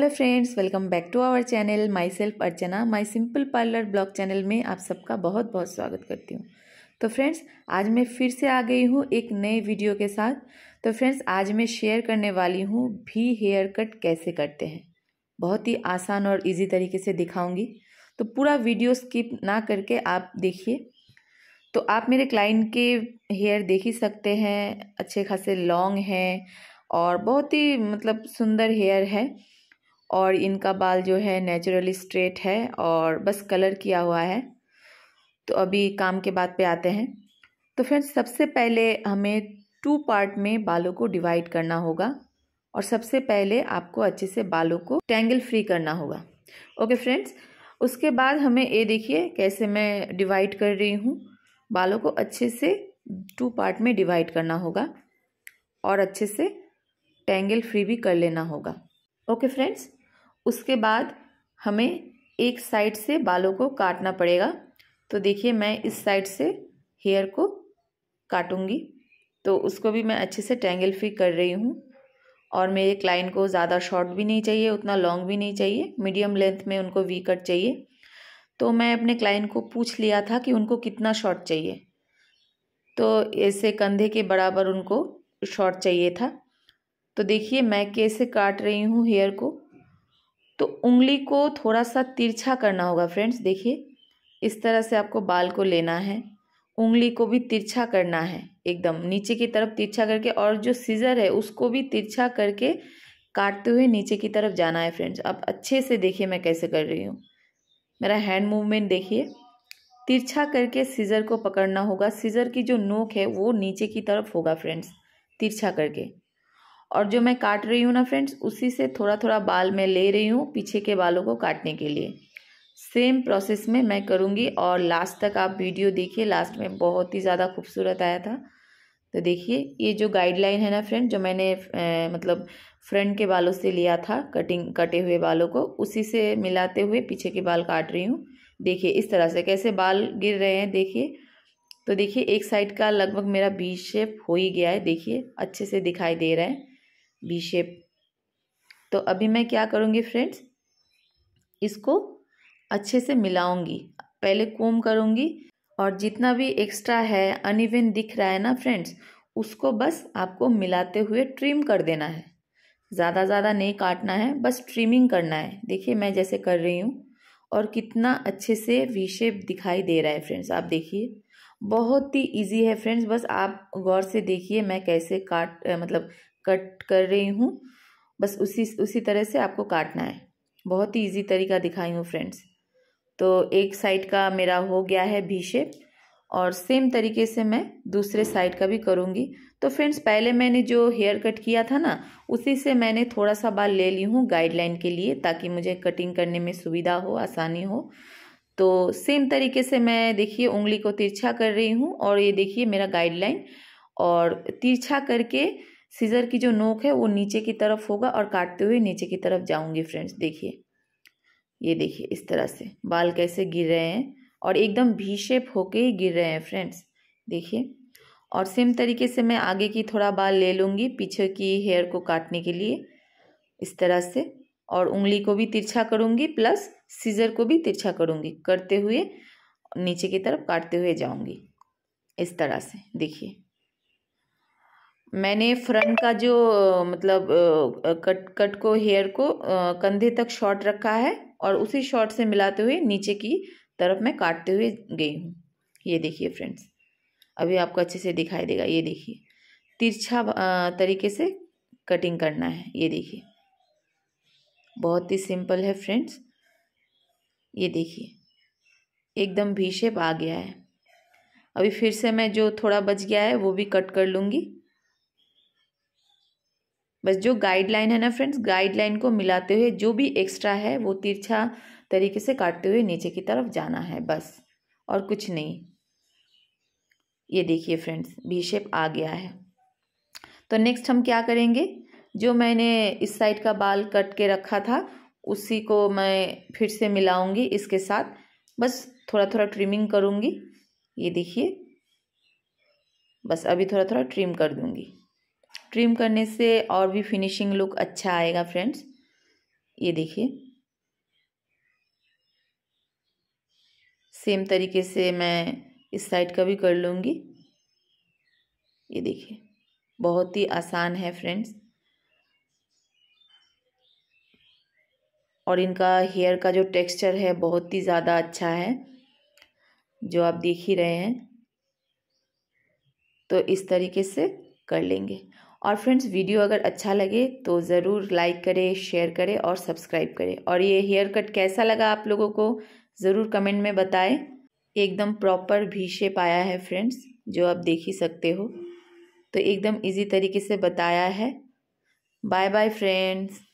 hello friends welcome back to our channel myself Archana my simple parlour blog channel में आप सबका बहुत बहुत स्वागत करती हूँ तो फ्रेंड्स आज मैं फिर से आ गई हूँ एक नए वीडियो के साथ तो फ्रेंड्स आज मैं शेयर करने वाली हूँ भी हेयर कट कैसे करते हैं बहुत ही आसान और इजी तरीके से दिखाऊंगी तो पूरा वीडियो स्किप ना करके आप देखिए तो आप मेरे क्लाइंट के हेयर देख ही सकते हैं अच्छे खासे लॉन्ग हैं और बहुत ही मतलब सुंदर हेयर है और इनका बाल जो है नेचुरली स्ट्रेट है और बस कलर किया हुआ है तो अभी काम के बाद पे आते हैं तो फ्रेंड्स सबसे पहले हमें टू पार्ट में बालों को डिवाइड करना होगा और सबसे पहले आपको अच्छे से बालों को टैंगल फ्री करना होगा ओके फ्रेंड्स उसके बाद हमें ये देखिए कैसे मैं डिवाइड कर रही हूँ बालों को अच्छे से टू पार्ट में डिवाइड करना होगा और अच्छे से टैंगल फ्री भी कर लेना होगा ओके फ्रेंड्स उसके बाद हमें एक साइड से बालों को काटना पड़ेगा तो देखिए मैं इस साइड से हेयर को काटूंगी तो उसको भी मैं अच्छे से टेंगल फ्री कर रही हूँ और मेरे क्लाइंट को ज़्यादा शॉर्ट भी नहीं चाहिए उतना लॉन्ग भी नहीं चाहिए मीडियम लेंथ में उनको वी कट चाहिए तो मैं अपने क्लाइंट को पूछ लिया था कि उनको कितना शॉर्ट चाहिए तो ऐसे कंधे के बराबर उनको शॉर्ट चाहिए था तो देखिए मैं कैसे काट रही हूँ हेयर को तो उंगली को थोड़ा सा तिरछा करना होगा फ्रेंड्स देखिए इस तरह से आपको बाल को लेना है उंगली को भी तिरछा करना है एकदम नीचे की तरफ तिरछा करके और जो सीज़र है उसको भी तिरछा करके काटते हुए नीचे की तरफ जाना है फ्रेंड्स आप अच्छे से देखिए मैं कैसे कर रही हूँ मेरा हैंड मूवमेंट देखिए तिरछा करके सीज़र को पकड़ना होगा सीज़र की जो नोक है वो नीचे की तरफ होगा फ्रेंड्स तिरछा करके और जो मैं काट रही हूँ ना फ्रेंड्स उसी से थोड़ा थोड़ा बाल मैं ले रही हूँ पीछे के बालों को काटने के लिए सेम प्रोसेस में मैं करूँगी और लास्ट तक आप वीडियो देखिए लास्ट में बहुत ही ज़्यादा खूबसूरत आया था तो देखिए ये जो गाइडलाइन है ना फ्रेंड जो मैंने ए, मतलब फ्रंट के बालों से लिया था कटिंग कटे हुए बालों को उसी से मिलाते हुए पीछे के बाल काट रही हूँ देखिए इस तरह से कैसे बाल गिर रहे हैं देखिए तो देखिए एक साइड का लगभग मेरा बी शेप हो ही गया है देखिए अच्छे से दिखाई दे रहा है बी शेप तो अभी मैं क्या करूँगी फ्रेंड्स इसको अच्छे से मिलाऊंगी पहले कोम करूँगी और जितना भी एक्स्ट्रा है अनइवन दिख रहा है ना फ्रेंड्स उसको बस आपको मिलाते हुए ट्रिम कर देना है ज़्यादा ज़्यादा नहीं काटना है बस ट्रिमिंग करना है देखिए मैं जैसे कर रही हूँ और कितना अच्छे से वी शेप दिखाई दे रहा है फ्रेंड्स आप देखिए बहुत ही इजी है फ्रेंड्स बस आप गौर से देखिए मैं कैसे काट मतलब कट कर रही हूँ बस उसी उसी तरह से आपको काटना है बहुत ही इजी तरीका दिखाई हूँ फ्रेंड्स तो एक साइड का मेरा हो गया है भी शेप और सेम तरीके से मैं दूसरे साइड का भी करूँगी तो फ्रेंड्स पहले मैंने जो हेयर कट किया था ना उसी से मैंने थोड़ा सा बाल ले ली हूँ गाइडलाइन के लिए ताकि मुझे कटिंग करने में सुविधा हो आसानी हो तो सेम तरीके से मैं देखिए उंगली को तिरछा कर रही हूँ और ये देखिए मेरा गाइडलाइन और तिरछा करके सीज़र की जो नोक है वो नीचे की तरफ होगा और काटते हुए नीचे की तरफ जाऊंगी फ्रेंड्स देखिए ये देखिए इस तरह से बाल कैसे गिर रहे हैं और एकदम भी शेप होके ही गिर रहे हैं फ्रेंड्स देखिए और सेम तरीके से मैं आगे की थोड़ा बाल ले लूँगी पीछे की हेयर को काटने के लिए इस तरह से और उंगली को भी तिरछा करूँगी प्लस सीज़र को भी तिरछा करूँगी करते हुए नीचे की तरफ काटते हुए जाऊँगी इस तरह से देखिए मैंने फ्रंट का जो मतलब कट कट को हेयर को कंधे तक शॉर्ट रखा है और उसी शॉर्ट से मिलाते हुए नीचे की तरफ मैं काटते हुए गई हूँ ये देखिए फ्रेंड्स अभी आपको अच्छे से दिखाई देगा ये देखिए तिरछा तरीके से कटिंग करना है ये देखिए बहुत ही सिंपल है फ्रेंड्स ये देखिए एकदम भी शेप आ गया है अभी फिर से मैं जो थोड़ा बच गया है वो भी कट कर लूँगी बस जो गाइडलाइन है ना फ्रेंड्स गाइडलाइन को मिलाते हुए जो भी एक्स्ट्रा है वो तिरछा तरीके से काटते हुए नीचे की तरफ जाना है बस और कुछ नहीं ये देखिए फ्रेंड्स भी शेप आ गया है तो नेक्स्ट हम क्या करेंगे जो मैंने इस साइड का बाल कट के रखा था उसी को मैं फिर से मिलाऊंगी इसके साथ बस थोड़ा थोड़ा ट्रिमिंग करूँगी ये देखिए बस अभी थोड़ा थोड़ा ट्रिम कर दूँगी ट्रिम करने से और भी फिनिशिंग लुक अच्छा आएगा फ्रेंड्स ये देखिए सेम तरीके से मैं इस साइड का भी कर लूँगी ये देखिए बहुत ही आसान है फ्रेंड्स और इनका हेयर का जो टेक्सचर है बहुत ही ज़्यादा अच्छा है जो आप देख ही रहे हैं तो इस तरीके से कर लेंगे और फ्रेंड्स वीडियो अगर अच्छा लगे तो ज़रूर लाइक करें शेयर करें और सब्सक्राइब करें और ये हेयर कट कैसा लगा आप लोगों को ज़रूर कमेंट में बताएं एकदम प्रॉपर भी शेप आया है फ्रेंड्स जो आप देख ही सकते हो तो एकदम इजी तरीके से बताया है बाय बाय फ्रेंड्स